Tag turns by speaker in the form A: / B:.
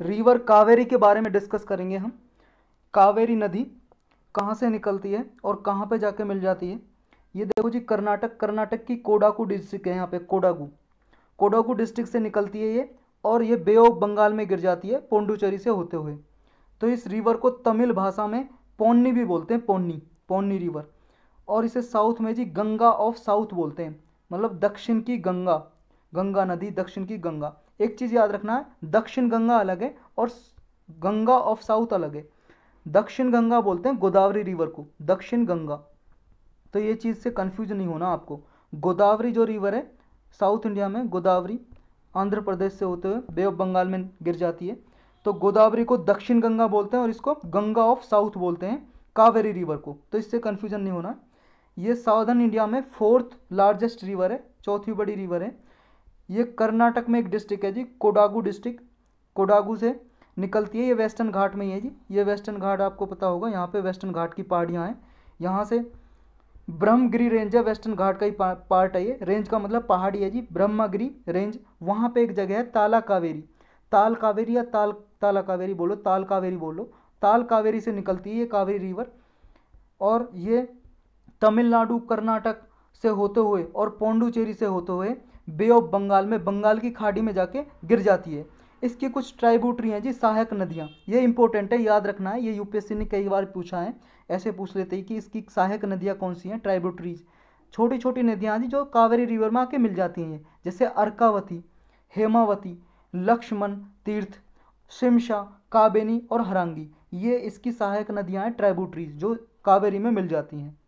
A: river Kaveri के बारे में डिस्कस करेंगे हम कावेरी नदी कहाँ से निकलती है और कहाँ पे जाके मिल जाती है ये देखो जी कर्नाटक कर्नाटक की कोडागू डिस्ट्रिक्ट है यहाँ पे कोडागू कोडागू डिस्ट्रिक्ट से निकलती है ये और ये बे ऑफ बंगाल में गिर जाती है पोंडुचेरी से होते हुए तो इस रिवर को तमिल भाषा में पोन्नी भी बोलते हैं पोन्नी पोन्नी रिवर और इसे साउथ में जी गंगा ऑफ साउथ बोलते हैं मतलब दक्षिण की गंगा गंगा नदी दक्षिण की गंगा एक चीज़ याद रखना है दक्षिण गंगा अलग है और गंगा ऑफ साउथ अलग है दक्षिण गंगा बोलते हैं गोदावरी रिवर को दक्षिण गंगा तो ये चीज़ से कन्फ्यूज नहीं होना आपको गोदावरी जो रिवर है साउथ इंडिया में गोदावरी आंध्र प्रदेश से होते हुए बे ऑफ बंगाल में गिर जाती है तो गोदावरी को दक्षिण गंगा बोलते हैं और इसको गंगा ऑफ साउथ बोलते हैं कावेरी रिवर को तो इससे कन्फ्यूजन नहीं होना ये साउदर्न इंडिया में फोर्थ लार्जेस्ट रिवर है चौथी बड़ी रिवर है ये कर्नाटक में एक डिस्ट्रिक्ट है जी कोडागू डिस्ट्रिक्ट कोडागू से निकलती है ये वेस्टर्न घाट में ही है जी ये वेस्टर्न घाट आपको पता होगा यहाँ पे वेस्टर्न घाट की पहाड़ियाँ हैं यहाँ से ब्रह्मगिरी रेंज है वेस्टर्न घाट का ही पा, पार्ट है ये रेंज का मतलब पहाड़ी है जी ब्रह्मगिरी रेंज वहाँ पे एक जगह है ताला कावेरी ताल कावेरी या ताल ताला कावेरी बोलो ताल कावेरी बोलो ताल कावेरी से निकलती है ये कावेरी रिवर और ये तमिलनाडु कर्नाटक से होते हुए और पौंडुचेरी से होते हुए बे ऑफ बंगाल में बंगाल की खाड़ी में जाके गिर जाती है इसकी कुछ ट्राइबूटरी हैं जी सहायक नदियाँ ये इंपॉर्टेंट है याद रखना है ये यूपीएससी ने कई बार पूछा है ऐसे पूछ लेते हैं कि इसकी सहायक नदियाँ कौन सी हैं ट्राइबूटरीज छोटी छोटी नदियाँ जी जो कावेरी रिवर में आके मिल जाती हैं जैसे अर्कावती हेमावती लक्ष्मण तीर्थ शिमशा काबेनी और हरांगी ये इसकी सहायक नदियाँ हैं ट्राइबूटरीज जो कावेरी में मिल जाती हैं